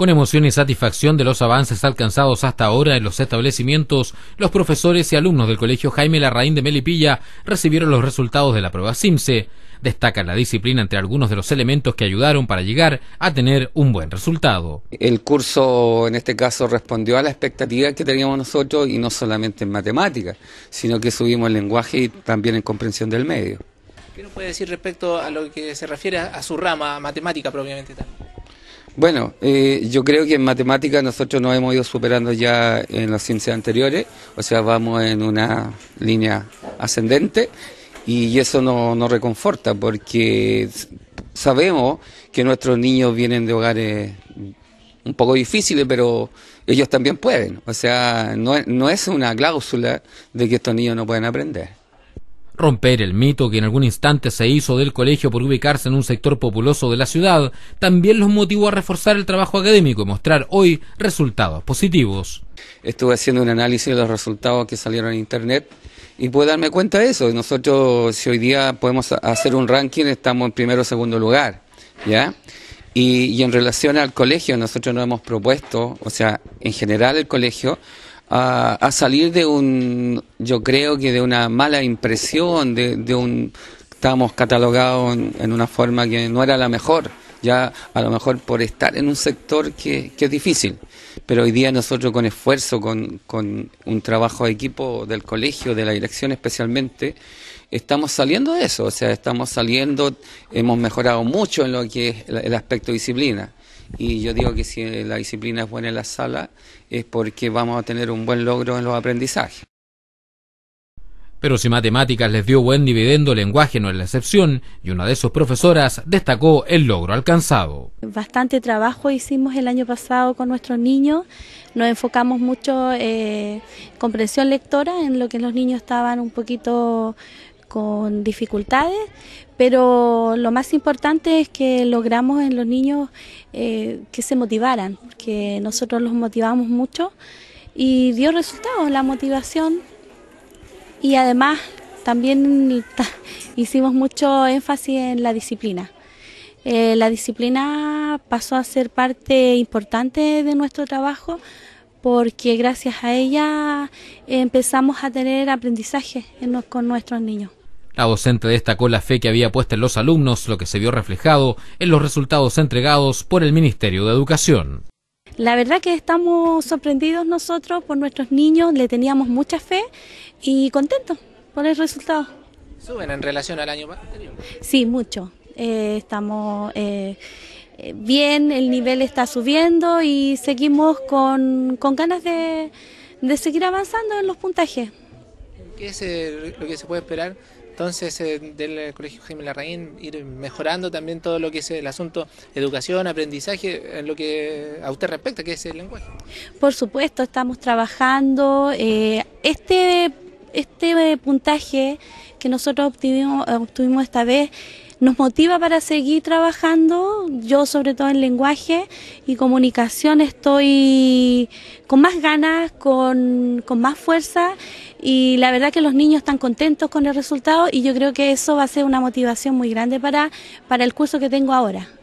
Con emoción y satisfacción de los avances alcanzados hasta ahora en los establecimientos, los profesores y alumnos del Colegio Jaime Larraín de Melipilla recibieron los resultados de la prueba CIMSE. Destaca la disciplina entre algunos de los elementos que ayudaron para llegar a tener un buen resultado. El curso en este caso respondió a la expectativa que teníamos nosotros y no solamente en matemáticas, sino que subimos el lenguaje y también en comprensión del medio. ¿Qué nos puede decir respecto a lo que se refiere a su rama matemática propiamente tal? Bueno, eh, yo creo que en matemáticas nosotros nos hemos ido superando ya en las ciencias anteriores, o sea, vamos en una línea ascendente y eso nos reconforta porque sabemos que nuestros niños vienen de hogares un poco difíciles, pero ellos también pueden. O sea, no, no es una cláusula de que estos niños no pueden aprender. Romper el mito que en algún instante se hizo del colegio por ubicarse en un sector populoso de la ciudad también los motivó a reforzar el trabajo académico y mostrar hoy resultados positivos. Estuve haciendo un análisis de los resultados que salieron en Internet y puedo darme cuenta de eso. Nosotros, si hoy día podemos hacer un ranking, estamos en primero o segundo lugar. ¿ya? Y, y en relación al colegio, nosotros nos hemos propuesto, o sea, en general el colegio, a, salir de un, yo creo que de una mala impresión, de, de un, estamos catalogados en, una forma que no era la mejor, ya a lo mejor por estar en un sector que, es difícil. Pero hoy día nosotros con esfuerzo, con, con un trabajo de equipo del colegio, de la dirección especialmente, estamos saliendo de eso, o sea, estamos saliendo, hemos mejorado mucho en lo que es el aspecto disciplina y yo digo que si la disciplina es buena en la sala es porque vamos a tener un buen logro en los aprendizajes. Pero si matemáticas les dio buen dividendo, lenguaje no es la excepción, y una de sus profesoras destacó el logro alcanzado. Bastante trabajo hicimos el año pasado con nuestros niños, nos enfocamos mucho en eh, comprensión lectora, en lo que los niños estaban un poquito con dificultades, pero lo más importante es que logramos en los niños eh, que se motivaran, porque nosotros los motivamos mucho y dio resultados la motivación y además también hicimos mucho énfasis en la disciplina. Eh, la disciplina pasó a ser parte importante de nuestro trabajo porque gracias a ella empezamos a tener aprendizaje con nuestros niños. La docente destacó la fe que había puesto en los alumnos, lo que se vio reflejado en los resultados entregados por el Ministerio de Educación. La verdad que estamos sorprendidos nosotros por nuestros niños, le teníamos mucha fe y contentos por el resultado. ¿Suben en relación al año anterior? Sí, mucho. Eh, estamos eh, eh, bien, el nivel está subiendo y seguimos con, ganas de, seguir avanzando en los puntajes. ¿Qué es lo que se puede esperar entonces, eh, del eh, Colegio Jaime Larraín, ir mejorando también todo lo que es el asunto educación, aprendizaje, en lo que a usted respecta, que es el lenguaje. Por supuesto, estamos trabajando. Eh, este, este puntaje que nosotros obtuvimos, obtuvimos esta vez nos motiva para seguir trabajando. Yo sobre todo en lenguaje y comunicación estoy con más ganas, con, con más fuerza y la verdad que los niños están contentos con el resultado y yo creo que eso va a ser una motivación muy grande para, para el curso que tengo ahora.